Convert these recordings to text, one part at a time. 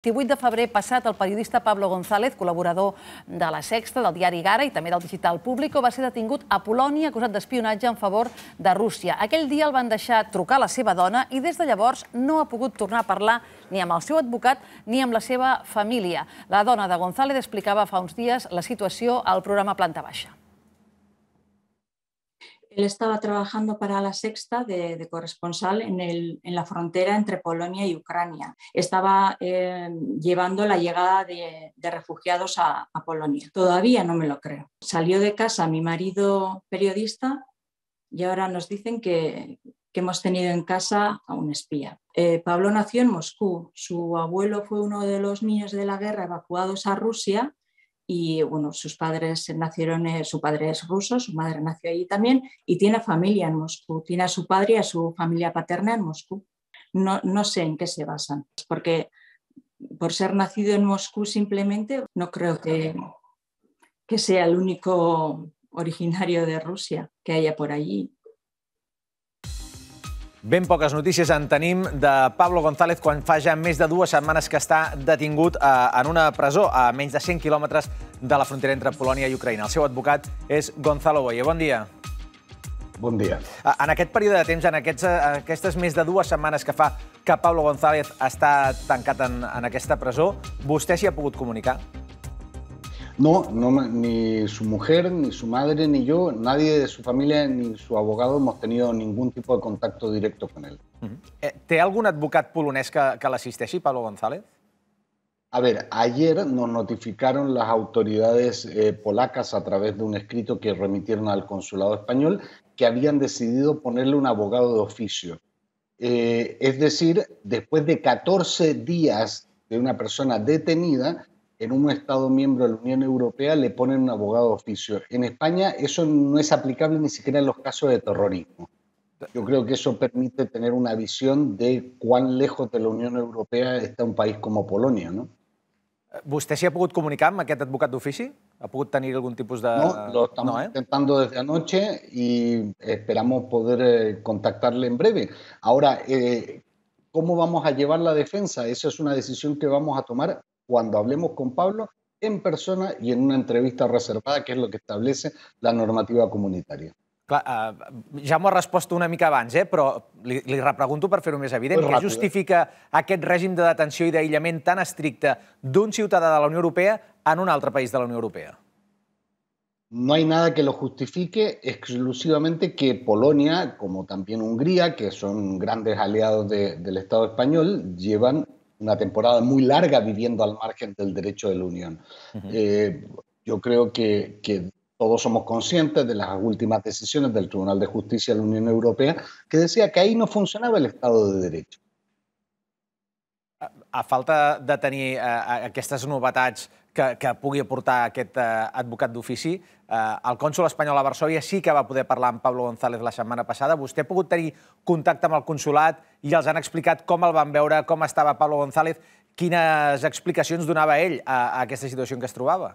18 de febrer passat, el periodista Pablo González, col·laborador de La Sexta, del diari Gara i també del digital Público, va ser detingut a Polònia acusat d'espionatge en favor de Rússia. Aquell dia el van deixar trucar la seva dona i des de llavors no ha pogut tornar a parlar ni amb el seu advocat ni amb la seva família. La dona de González explicava fa uns dies la situació al programa Planta Baixa. estaba trabajando para la sexta de, corresponsal en, la frontera entre Polonia y Ucrania. Estaba eh, llevando la llegada de, refugiados a, Polonia. Todavía no me lo creo. Salió de casa mi marido periodista y ahora nos dicen que, hemos tenido en casa a un espía. Eh, Pablo nació en Moscú. Su abuelo fue uno de los niños de la guerra evacuados a Rusia y bueno, sus padres nacieron, eh, su padre es ruso, su madre nació allí también y tiene familia en Moscú, tiene a su padre y a su familia paterna en Moscú. No, no sé en qué se basan, porque por ser nacido en Moscú simplemente no creo que, que sea el único originario de Rusia que haya por allí. Ben poques notícies en tenim de Pablo González quan fa ja més de dues setmanes que està detingut eh, en una presó a menys de 100 quilòmetres de la frontera entre Polònia i Ucraïna. El seu advocat és Gonzalo Boye. Bon dia. Bon dia. Eh, en aquest període de temps, en aquests, eh, aquestes més de dues setmanes que fa que Pablo González està tancat en, en aquesta presó, vostè s'hi ha pogut comunicar? Sí. No, ni su mujer, ni su madre, ni yo, nadie de su familia, ni su abogado hemos tenido ningún tipo de contacto directo con él. Eh, ¿Te algún advocat que que, asiste así, Pablo González? A ver, ayer nos notificaron las autoridades eh, polacas a través de un escrito que remitieron al consulado español que habían decidido ponerle un abogado de oficio. Eh, es decir, después de 14 días de una persona detenida, en un Estado miembro de la Unión Europea le ponen un abogado de oficio. En España eso no es aplicable ni siquiera en los casos de terrorismo. Yo creo que eso permite tener una visión de cuán lejos de la Unión Europea está un país como Polonia. no? ¿Usted ha podido comunicar amb abogado de oficio? Ha podido tener algún tipo de... No, lo estamos eh? intentando desde anoche y esperamos poder eh, contactarle en breve. Ahora, eh, ¿cómo vamos a llevar la defensa? Esa es una decisión que vamos a tomar cuando hablemos con Pablo en persona y en una entrevista reservada, que es lo que establece la normativa comunitaria. Clar, eh, ja m'ho ha respost una mica abans, eh, però li, li repregunto per fer-ho més evident. Què eh? justifica aquest règim de detenció i d'aïllament tan estricte d'un ciutadà de la Unió Europea en un altre país de la Unió Europea? No hay nada que lo justifique exclusivamente que Polonia, como también Hungría, que son grandes aliados de, del Estado español, llevan una temporada muy larga viviendo al margen del derecho de la Unión. Uh -huh. eh, yo creo que, que, todos somos conscientes de las últimas decisiones del Tribunal de Justicia de la Unión Europea que decía que ahí no funcionaba el Estado de Derecho. A, a falta de tenir eh, eh aquestes novetats que, que pugui aportar aquest eh, advocat d'ofici. Eh, el cònsol espanyol a Varsovia sí que va poder parlar amb Pablo González la setmana passada. Vostè ha pogut tenir contacte amb el consulat i els han explicat com el van veure, com estava Pablo González, quines explicacions donava ell a, a aquesta situació en què es trobava.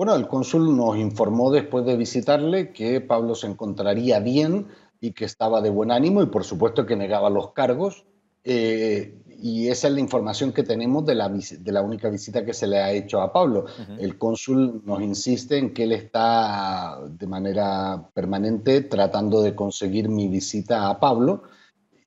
Bueno, el cónsul nos informó después de visitarle que Pablo se encontraría bien y que estaba de buen ánimo y por supuesto que negaba los cargos Eh, y esa es la información que tenemos de la, de la única visita que se le ha hecho a Pablo. El cónsul nos insiste en que él está de manera permanente tratando de conseguir mi visita a Pablo.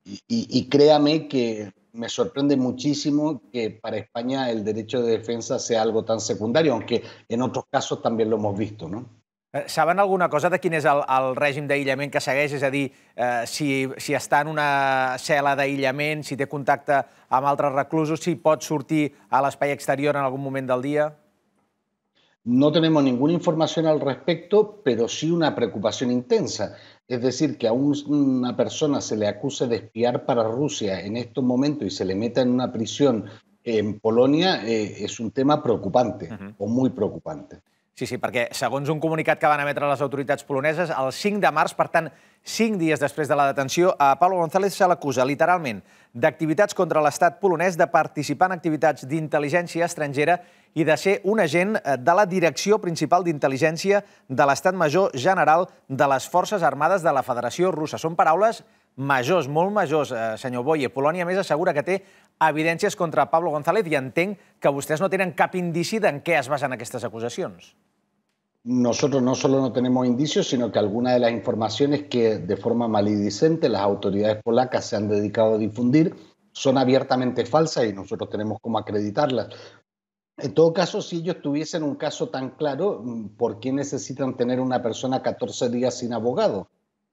Y, y, créame que me sorprende muchísimo que para España el derecho de defensa sea algo tan secundario, aunque en otros casos también lo hemos visto, ¿no? Eh, saben alguna cosa de quin és el, el règim d'aïllament que segueix? És a dir, eh, si, si està en una cel·la d'aïllament, si té contacte amb altres reclusos, si pot sortir a l'espai exterior en algun moment del dia? No tenemos ninguna información al respecto, pero sí una preocupación intensa. Es decir, que a una persona se le acuse de espiar para Rusia en estos momentos y se le meta en una prisión en Polonia eh, es un tema preocupante uh -huh. o muy preocupante. Sí, sí, perquè segons un comunicat que van emetre les autoritats poloneses, el 5 de març, per tant, 5 dies després de la detenció, a Paulo González se l'acusa, literalment, d'activitats contra l'estat polonès, de participar en activitats d'intel·ligència estrangera i de ser un agent eh, de la Direcció Principal d'Intel·ligència de l'Estat Major General de les Forces Armades de la Federació Russa. Són paraules majors, molt majors, eh, señor Boye. Polonia més, assegura que té evidències contra Pablo González y entenc que ustedes no tenen cap indici d'en què es basen estas acusaciones. Nosotros no solo no tenemos indicios, sino que algunas de las informaciones que de forma maledicente las autoridades polacas se han dedicado a difundir son abiertamente falsas y nosotros tenemos cómo acreditarlas. En todo caso, si ellos tuviesen un caso tan claro, ¿por qué necesitan tener una persona 14 días sin abogado?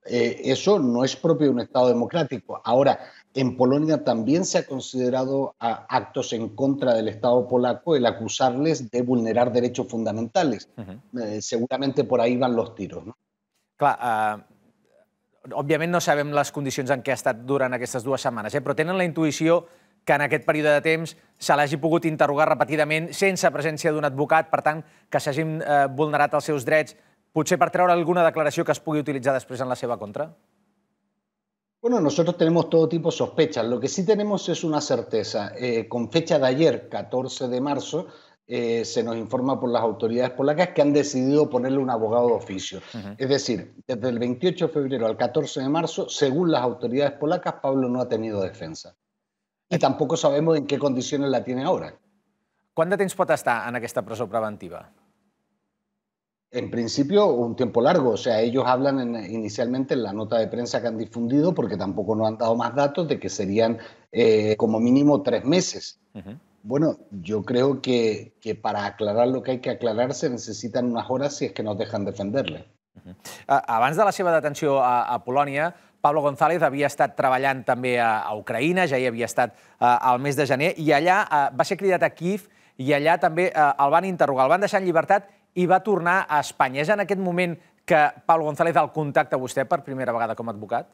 Eh, eso no es propio de un Estado democrático. Ahora, en Polonia también se ha considerado actos en contra del Estado polaco el acusarles de vulnerar derechos fundamentales. Uh -huh. eh, seguramente por ahí van los tiros. No? Clar, eh, òbviament no sabem les condicions en què ha estat durant aquestes dues setmanes, eh? però tenen la intuïció que en aquest període de temps se l'hagi pogut interrogar repetidament sense presència d'un advocat, per tant, que s'hagin eh, vulnerat els seus drets Puede partir ahora alguna declaración que es pugui utilizar después en la seva contra? Bueno, nosotros tenemos todo tipo de sospechas. Lo que sí tenemos es una certeza. Eh, con fecha de ayer, 14 de marzo, eh, se nos informa por las autoridades polacas que han decidido ponerle un abogado de oficio. Es decir, desde el 28 de febrero al 14 de marzo, según las autoridades polacas, Pablo no ha tenido defensa. Y tampoco sabemos en qué condiciones la tiene ahora. ¿Cuánto tiempo pot estar en esta presó preventiva? en principio, un tiempo largo. O sea, ellos hablan inicialmente en la nota de prensa que han difundido, porque tampoco nos han dado más datos, de que serían eh, como mínimo tres meses. Bueno, yo creo que, que, para aclarar lo que hay que aclarar se necesitan unas horas si es que nos dejan defenderle. Uh Abans de la seva detenció a, a Pablo González había estado trabajando también a, Ucrania, ya ahí había estado eh, al mes de gener, allá eh, va a, ser cridat a Kiev y allá también el van interrogar, el van deixar en libertad? Y va a tornar a España. ¿Es en aquest momento que Pablo González el contacta a vostè per primera vegada como a advocat?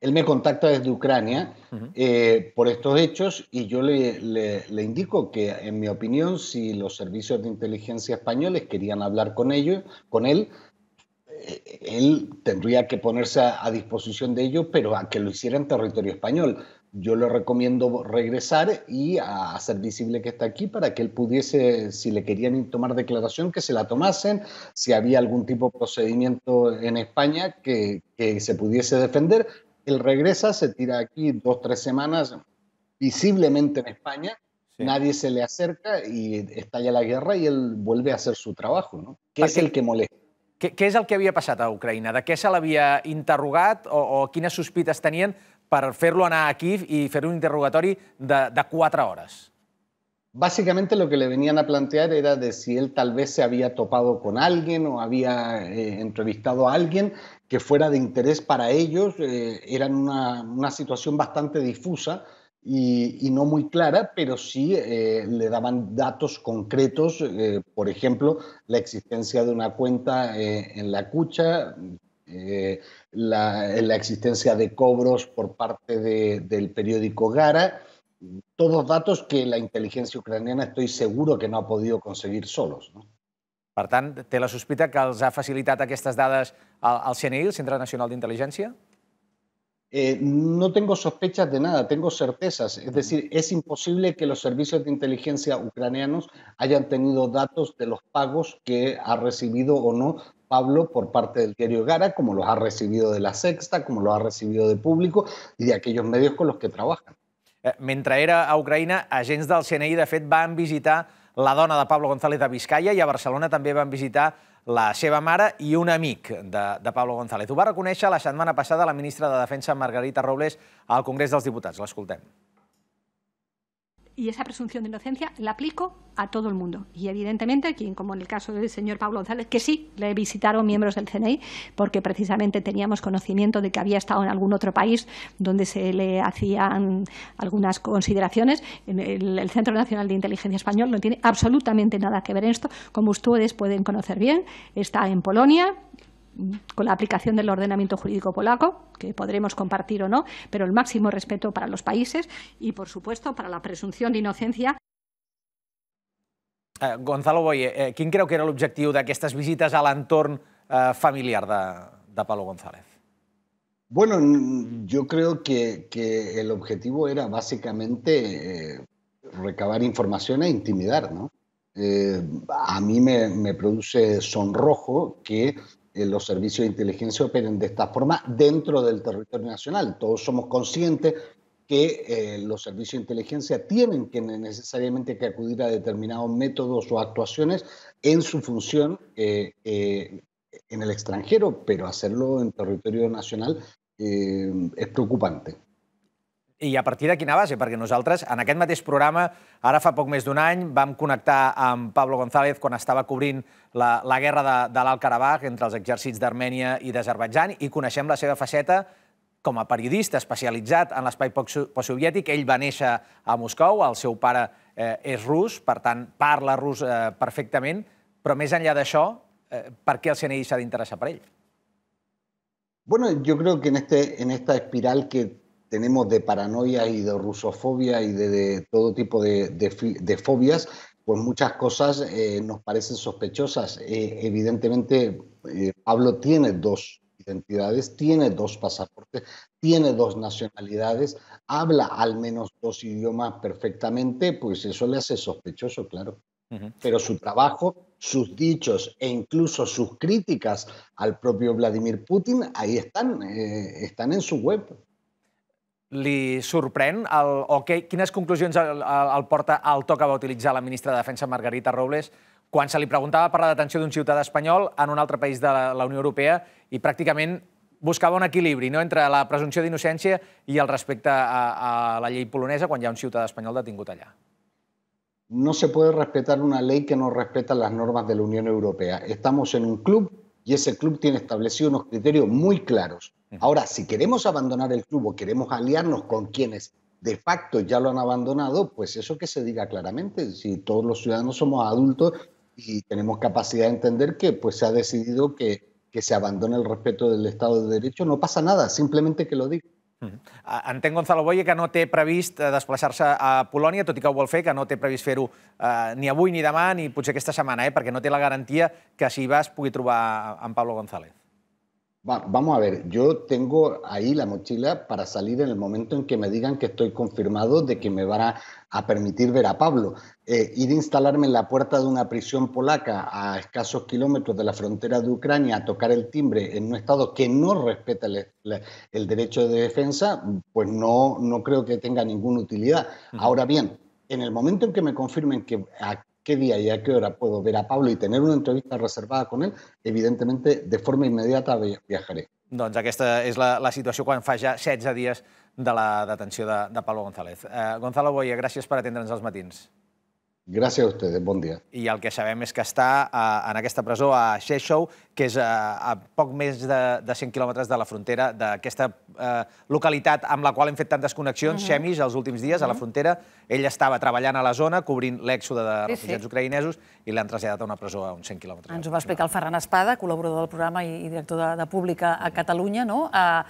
Él me contacta desde Ucrania eh, por estos hechos y yo le, indico que, en mi opinión, si los servicios de inteligencia españoles querían hablar con, ellos, con él, eh, él tendría que ponerse a, a disposición de ellos, pero a que lo hiciera en territorio español yo le recomiendo regresar y hacer visible que está aquí para que él pudiese, si le querían tomar declaración, que se la tomasen, si había algún tipo de procedimiento en España que, que se pudiese defender. Él regresa, se tira aquí dos, tres semanas visiblemente en España, nadie se le acerca y estalla la guerra y él vuelve a hacer su trabajo, ¿no? que es el que molesta. ¿Qué es el que había pasado a Ucrania? De qué se había interrogado o, o suspitas tenían tenían para hacerlo lo un interrogatorio de, cuatro horas? Básicamente lo que le venían a plantear era de si él tal vez se había topado con alguien o había eh, entrevistado a alguien que fuera de interés para ellos. Eh, era una, una, situación bastante difusa y, no muy clara, pero sí eh, le daban datos concretos, por ejemplo, la existencia de una cuenta en la cucha eh, la, existencia de cobros por parte del periódico Gara, todos datos que la inteligencia ucraniana estoy seguro que no ha podido conseguir solos. No? ¿te la sospita que els ha facilitat estas dadas al, CNI, el Centro Nacional de Inteligencia? Eh, no tengo sospechas de nada, tengo certezas. Es decir, mm. es imposible que los servicios de inteligencia ucranianos hayan tenido datos de los pagos que ha recibido o no Pablo por parte del diario Gara, como los ha recibido de La Sexta, como los ha recibido de Público y de aquellos medios con los que trabajan. Eh, mentre era a Ucraïna, agents del CNI, de fet, van visitar la dona de Pablo González de Vizcaya i a Barcelona també van visitar la seva mare i un amic de, de Pablo González. Ho va reconèixer la setmana passada la ministra de Defensa, Margarita Robles, al Congrés dels Diputats. L'escoltem. y esa presunción de inocencia la aplico a todo el mundo. Y evidentemente, quien, como en el caso del señor Pablo González, que sí le visitaron miembros del CNI, porque precisamente teníamos conocimiento de que había estado en algún otro país donde se le hacían algunas consideraciones. El Centro Nacional de Inteligencia Español no tiene absolutamente nada que ver en esto. Como ustedes pueden conocer bien, está en Polonia, con la aplicación del ordenamiento jurídico polaco, que podremos compartir o no, pero el máximo respeto para los países y, por supuesto, para la presunción de inocencia. Eh, Gonzalo Boye, eh, ¿quién creo que era el de que estas visitas al eh, familiar de, Pablo González? Bueno, yo creo que, el objetivo era básicamente eh, recabar información e intimidar, ¿no? a mí me, me, produce sonrojo que eh, los servicios de inteligencia operen de esta forma dentro del territorio nacional. Todos somos conscientes que eh, los servicios de inteligencia tienen que necesariamente que acudir a determinados métodos o actuaciones en su función eh, en el extranjero, pero hacerlo en territorio nacional es preocupante. I a partir de quina base? Perquè nosaltres, en aquest mateix programa, ara fa poc més d'un any, vam connectar amb Pablo González quan estava cobrint la, la guerra de, de lalt entre els exèrcits d'Armènia i d'Azerbaitjan i coneixem la seva faceta com a periodista especialitzat en l'espai postsoviètic. Ell va néixer a Moscou, el seu pare eh, és rus, per tant, parla rus eh, perfectament, però més enllà d'això, eh, per què el CNI s'ha d'interessar per ell? Bueno, yo creo que en, este, en esta espiral que tenemos de paranoia y de rusofobia y de, todo tipo de, de, fobias, pues muchas cosas eh, nos parecen sospechosas. Eh, evidentemente, eh, Pablo tiene dos identidades, tiene dos pasaportes, tiene dos nacionalidades, habla al menos dos idiomas perfectamente, pues eso le hace sospechoso, claro. Pero su trabajo, sus dichos e incluso sus críticas al propio Vladimir Putin, ahí están, están en su web. li sorprèn el, o que, quines conclusions el, el porta al to que va utilitzar la ministra de Defensa, Margarita Robles, quan se li preguntava per la detenció d'un ciutadà espanyol en un altre país de la, la Unió Europea i pràcticament buscava un equilibri no? entre la presumpció d'innocència i el respecte a, a la llei polonesa quan hi ha un ciutadà espanyol detingut allà. No se puede respetar una ley que no respeta las normas de la Unión Europea. Estamos en un club y ese club tiene establecido unos criterios muy claros. Ahora, si queremos abandonar el club o queremos aliarnos con quienes de facto ya lo han abandonado, pues eso que se diga claramente, si todos los ciudadanos somos adultos y tenemos capacidad de entender que pues se ha decidido que, que se abandone el respeto del Estado de Derecho, no pasa nada, simplemente que lo diga. Entenc, Gonzalo Boye, que no te previst eh, desplazarse a Polonia, tot que que no te previst fer-ho eh, ni avui, ni demà, ni potser esta semana, eh, porque no te la garantía que si vas va a Pablo González vamos a ver, yo tengo ahí la mochila para salir en el momento en que me digan que estoy confirmado de que me van a, permitir ver a Pablo. Eh, ir a instalarme en la puerta de una prisión polaca a escasos kilómetros de la frontera de Ucrania a tocar el timbre en un Estado que no respeta el, derecho de defensa, pues no, no creo que tenga ninguna utilidad. Ahora bien, en el momento en que me confirmen que, qué día y a qué hora puedo ver a Pablo y tener una entrevista reservada con él, evidentment, de forma immediata viajaré. Doncs aquesta és la, la situació quan fa ja 16 dies de la detenció de, de Pablo González. Eh, Gonzalo Boia, gràcies per atendre'ns als matins. Gràcies a vostè, bon dia. I el que sabem és que està eh, en aquesta presó a Xeixou, que és eh, a poc més de, de 100 quilòmetres de la frontera d'aquesta eh, localitat amb la qual hem fet tantes connexions, uh mm-hmm. -huh. Xemis, els últims dies, uh -huh. a la mm-hmm. frontera. Ell estava treballant a la zona, cobrint l'èxode de sí, refugiats sí. ucraïnesos, i l'han traslladat a una presó a uns 100 quilòmetres. Ens ho va explicar el Ferran Espada, col·laborador del programa i, i director de, de Pública a Catalunya, no? Uh,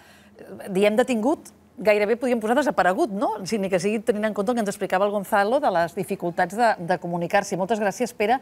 diem detingut gairebé podíem posar desaparegut, no? Si ni que sigui tenint en compte el que ens explicava el Gonzalo de les dificultats de, de comunicar-s'hi. Moltes gràcies, Pere,